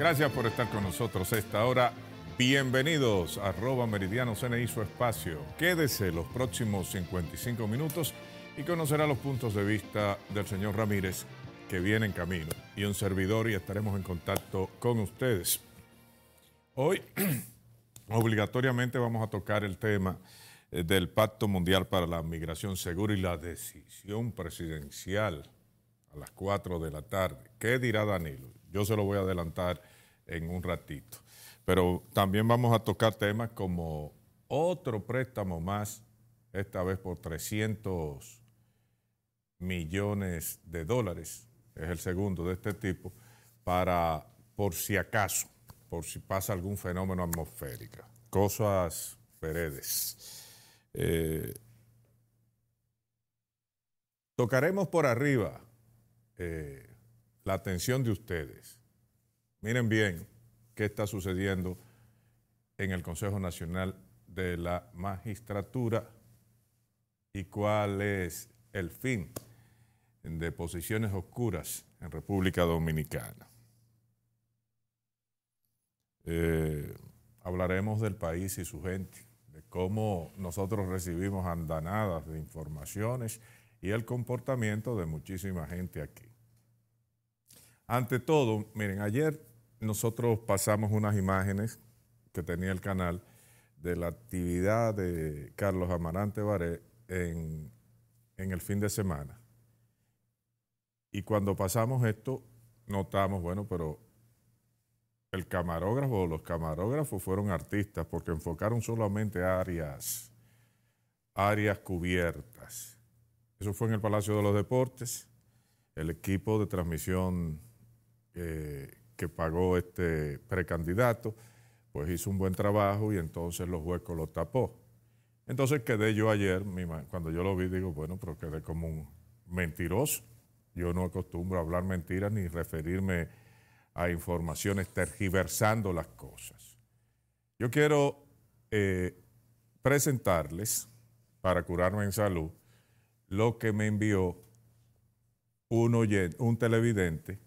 Gracias por estar con nosotros esta hora. Bienvenidos a arroba Meridiano CNI su espacio. Quédese los próximos 55 minutos y conocerá los puntos de vista del señor Ramírez que viene en camino y un servidor y estaremos en contacto con ustedes. Hoy obligatoriamente vamos a tocar el tema eh, del Pacto Mundial para la Migración Segura y la decisión presidencial a las 4 de la tarde. ¿Qué dirá Danilo? Yo se lo voy a adelantar en un ratito. Pero también vamos a tocar temas como otro préstamo más, esta vez por 300 millones de dólares, es el segundo de este tipo, para por si acaso, por si pasa algún fenómeno atmosférico. Cosas Peredes. Eh, tocaremos por arriba eh, la atención de ustedes. Miren bien qué está sucediendo en el Consejo Nacional de la Magistratura y cuál es el fin de posiciones oscuras en República Dominicana. Eh, hablaremos del país y su gente, de cómo nosotros recibimos andanadas de informaciones y el comportamiento de muchísima gente aquí. Ante todo, miren, ayer nosotros pasamos unas imágenes que tenía el canal de la actividad de Carlos Amarante Baré en, en el fin de semana. Y cuando pasamos esto, notamos, bueno, pero el camarógrafo o los camarógrafos fueron artistas porque enfocaron solamente áreas, áreas cubiertas. Eso fue en el Palacio de los Deportes. El equipo de transmisión eh, que pagó este precandidato, pues hizo un buen trabajo y entonces los huecos los tapó. Entonces quedé yo ayer, cuando yo lo vi, digo, bueno, pero quedé como un mentiroso. Yo no acostumbro a hablar mentiras ni referirme a informaciones tergiversando las cosas. Yo quiero eh, presentarles, para curarme en salud, lo que me envió un televidente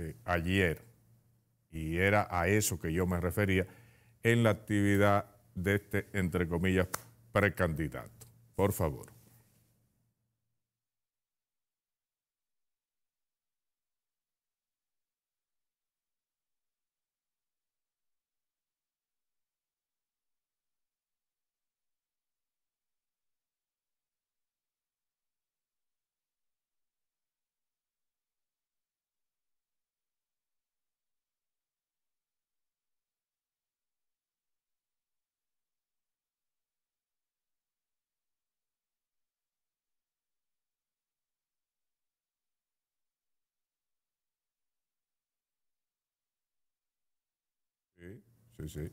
eh, ayer, y era a eso que yo me refería, en la actividad de este, entre comillas, precandidato. Por favor. Sí,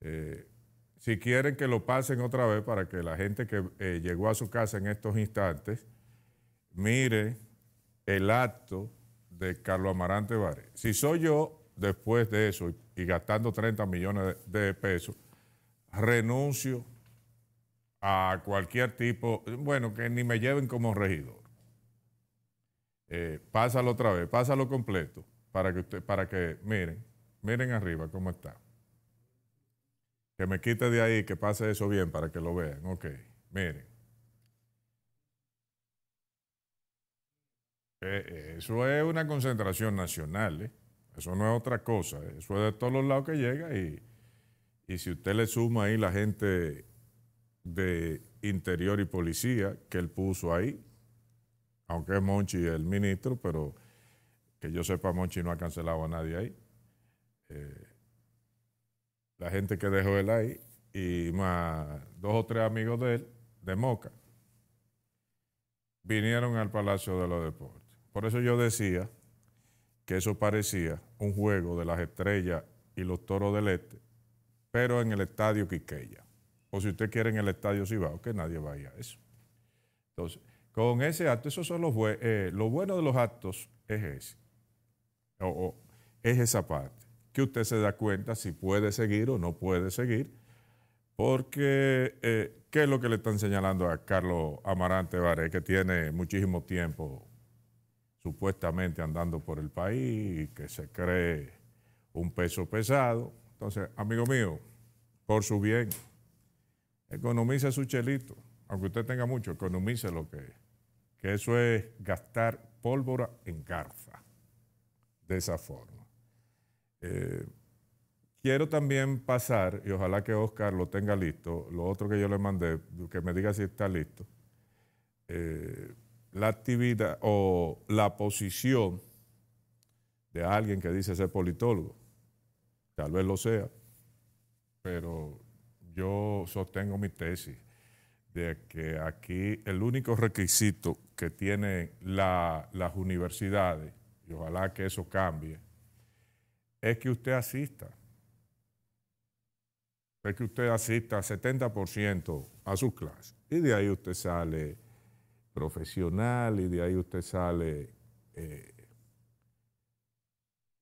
eh, si quieren que lo pasen otra vez para que la gente que eh, llegó a su casa en estos instantes mire el acto de Carlos Amarante Vare. Si soy yo, después de eso, y, gastando 30 millones de, pesos, renuncio a cualquier tipo, bueno, que ni me lleven como regidor. Eh, pásalo otra vez, pásalo completo, para que usted, para que miren, miren arriba cómo está que me quite de ahí, que pase eso bien para que lo vean. Ok, miren. Eh, eh, eso es una concentración nacional, ¿eh? eso no es otra cosa, eso es de todos los lados que llega y, y si usted le suma ahí la gente de interior y policía que él puso ahí, aunque es Monchi el ministro, pero que yo sepa, Monchi no ha cancelado a nadie ahí. Eh, la gente que dejó él ahí, y más dos o tres amigos de él, de Moca, vinieron al Palacio de los Deportes. Por eso yo decía que eso parecía un juego de las estrellas y los toros del este, pero en el estadio Quiqueya. O si usted quiere en el estadio Cibao, que nadie vaya a eso. Entonces, con ese acto, eso son los eh, lo bueno de los actos es ese. o, es esa parte que usted se da cuenta si puede seguir o no puede seguir, porque eh, ¿qué es lo que le están señalando a Carlos Amarante Vare que tiene muchísimo tiempo supuestamente andando por el país y que se cree un peso pesado? Entonces, amigo mío, por su bien, economice su chelito, aunque usted tenga mucho, economice lo que es, que eso es gastar pólvora en garza, de esa forma. Eh, quiero también pasar, y ojalá que Oscar lo tenga listo, lo otro que yo le mandé, que me diga si está listo, eh, la actividad o la posición de alguien que dice ser politólogo. Tal vez lo sea, pero yo sostengo mi tesis de que aquí el único requisito que tienen las universidades, y ojalá que eso cambie, es que usted asista. Es que usted asista 70% a sus clases. Y de ahí usted sale profesional y de ahí usted sale, eh,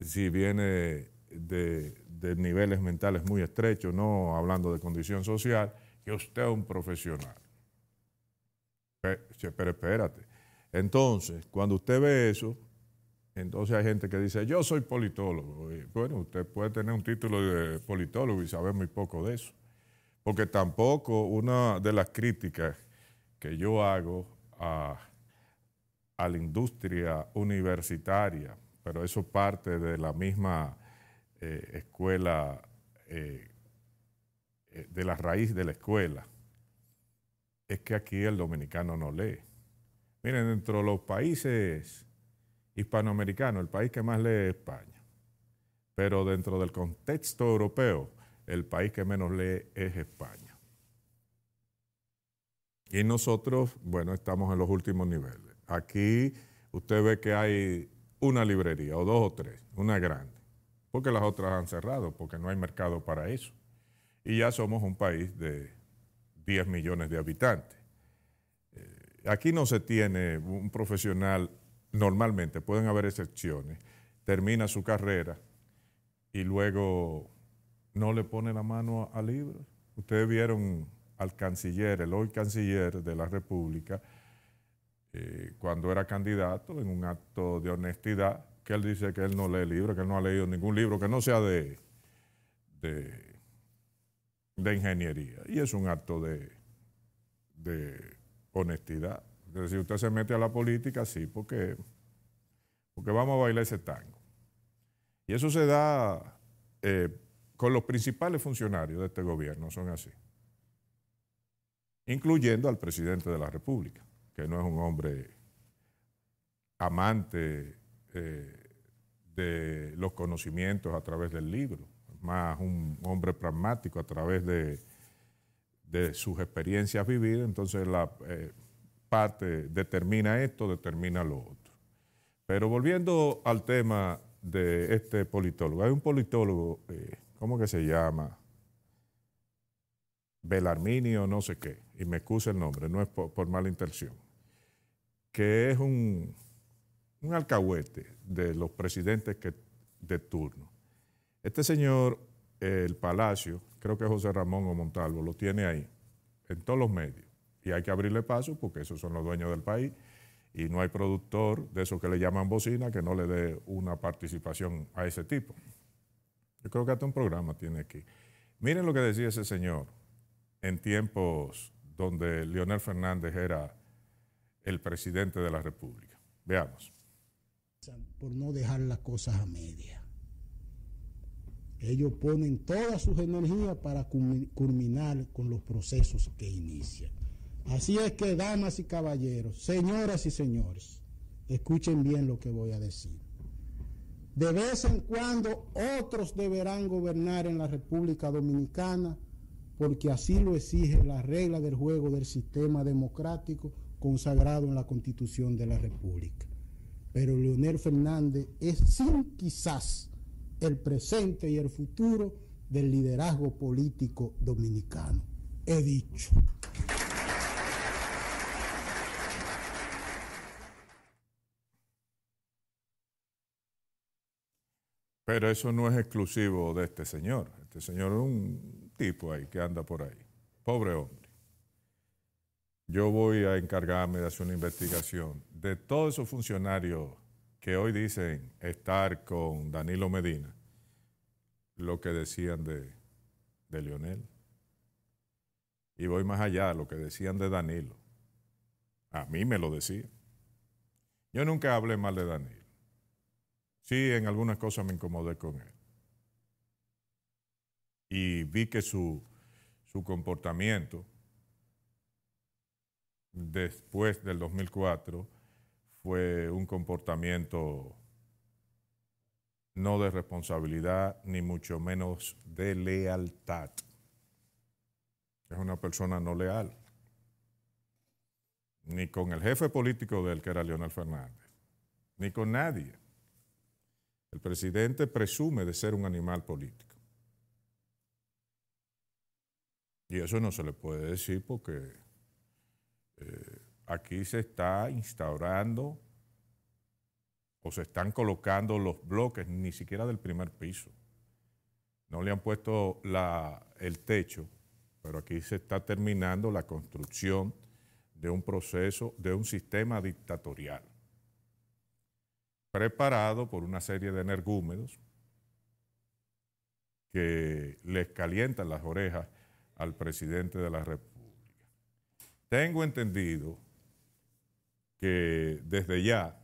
si viene de, niveles mentales muy estrechos, no hablando de condición social, que usted es un profesional. pero espérate. Entonces, cuando usted ve eso, entonces hay gente que dice, yo soy politólogo. bueno, usted puede tener un título de politólogo y saber muy poco de eso. Porque tampoco una de las críticas que yo hago a, la industria universitaria, pero eso parte de la misma eh, escuela, eh, eh, de la raíz de la escuela, es que aquí el dominicano no lee. Miren, dentro de los países hispanoamericano, el país que más lee es España. Pero dentro del contexto europeo, el país que menos lee es España. Y nosotros, bueno, estamos en los últimos niveles. Aquí usted ve que hay una librería, o dos o tres, una grande, porque las otras han cerrado, porque no hay mercado para eso. Y ya somos un país de 10 millones de habitantes. Eh, aquí no se tiene un profesional normalmente, pueden haber excepciones, termina su carrera y luego no le pone la mano al libro. Ustedes vieron al canciller, el hoy canciller de la República, eh, cuando era candidato, en un acto de honestidad, que él dice que él no lee libros, que él no ha leído ningún libro que no sea de, de, ingeniería. Y es un acto de, de honestidad. Si usted se mete a la política, sí, porque, porque vamos a bailar ese tango. Y eso se da eh, con los principales funcionarios de este gobierno, son así. Incluyendo al presidente de la República, que no es un hombre amante eh, de los conocimientos a través del libro, más un hombre pragmático a través de, sus experiencias vividas. Entonces, la. Eh, parte determina esto, determina lo otro. Pero volviendo al tema de este politólogo, hay un politólogo, eh, ¿cómo que se llama? Belarminio, no sé qué, y me excusa el nombre, no es por, mala intención, que es un, un alcahuete de los presidentes que, de turno. Este señor, el Palacio, creo que José Ramón o Montalvo, lo tiene ahí, en todos los medios y hay que abrirle paso porque esos son los dueños del país y no hay productor de esos que le llaman bocina que no le dé una participación a ese tipo. Yo creo que hasta un programa tiene que Miren lo que decía ese señor en tiempos donde Leonel Fernández era el presidente de la República. Veamos. Por no dejar las cosas a media. Ellos ponen todas sus energías para culminar con los procesos que inician. Así es que, damas y caballeros, señoras y señores, escuchen bien lo que voy a decir. De vez en cuando otros deberán gobernar en la República Dominicana porque así lo exige la regla del juego del sistema democrático consagrado en la Constitución de la República. Pero Leonel Fernández es sin quizás el presente y el futuro del liderazgo político dominicano. He dicho. Pero eso no es exclusivo de este señor. Este señor es un tipo ahí que anda por ahí. Pobre hombre. Yo voy a encargarme de hacer una investigación de todos esos funcionarios que hoy dicen estar con Danilo Medina, lo que decían de, de Leonel. Y voy más allá, lo que decían de Danilo. A mí me lo decían. Yo nunca hablé mal de Danilo. Sí, en algunas cosas me incomodé con él. Y vi que su, comportamiento después del 2004 fue un comportamiento no de responsabilidad, ni mucho menos de lealtad. Es una persona no leal, ni con el jefe político del que era Leonel Fernández, ni con nadie. El presidente presume de ser un animal político. Y eso no se le puede decir porque eh, aquí se está instaurando o se están colocando los bloques ni siquiera del primer piso. No le han puesto el techo, pero aquí se está terminando la construcción de un proceso, de un sistema dictatorial preparado por una serie de energúmenos que les calientan las orejas al presidente de la República. Tengo entendido que desde ya,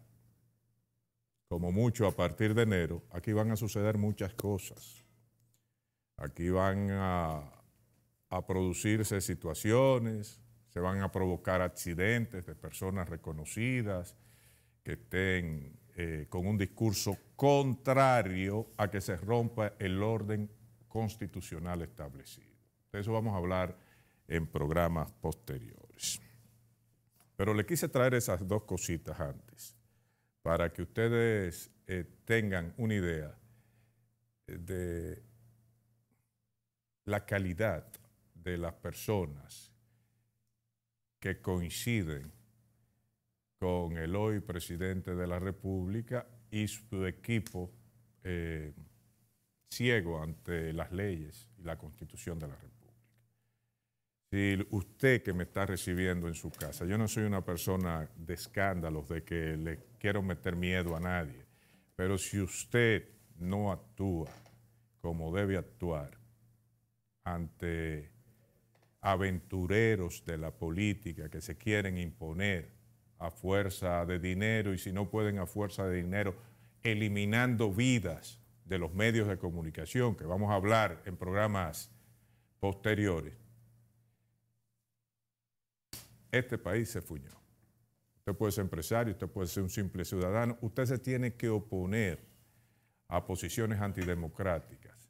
como mucho a partir de enero, aquí van a suceder muchas cosas. Aquí van a, a producirse situaciones, se van a provocar accidentes de personas reconocidas que estén eh, con un discurso contrario a que se rompa el orden constitucional establecido. De eso vamos a hablar en programas posteriores. Pero le quise traer esas dos cositas antes, para que ustedes eh, tengan una idea eh, de la calidad de las personas que coinciden con el hoy presidente de la República y su equipo eh, ciego ante las leyes y la constitución de la República. Si usted que me está recibiendo en su casa, yo no soy una persona de escándalos, de que le quiero meter miedo a nadie, pero si usted no actúa como debe actuar ante aventureros de la política que se quieren imponer a fuerza de dinero y si no pueden a fuerza de dinero, eliminando vidas de los medios de comunicación, que vamos a hablar en programas posteriores. Este país se fuñó. Usted puede ser empresario, usted puede ser un simple ciudadano, usted se tiene que oponer a posiciones antidemocráticas.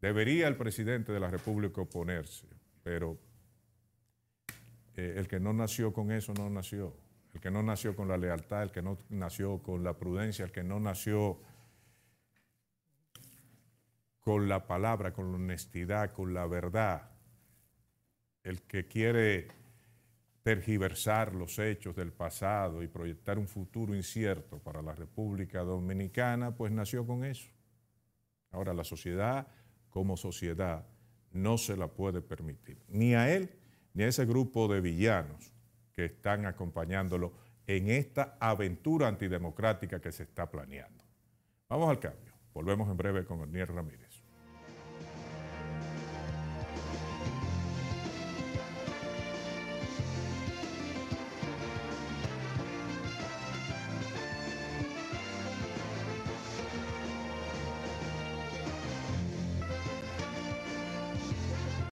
Debería el presidente de la República oponerse, pero eh, el que no nació con eso no nació que no nació con la lealtad, el que no nació con la prudencia, el que no nació con la palabra, con la honestidad, con la verdad, el que quiere tergiversar los hechos del pasado y proyectar un futuro incierto para la República Dominicana, pues nació con eso. Ahora la sociedad como sociedad no se la puede permitir, ni a él ni a ese grupo de villanos que están acompañándolo en esta aventura antidemocrática que se está planeando. Vamos al cambio. Volvemos en breve con nier Ramírez.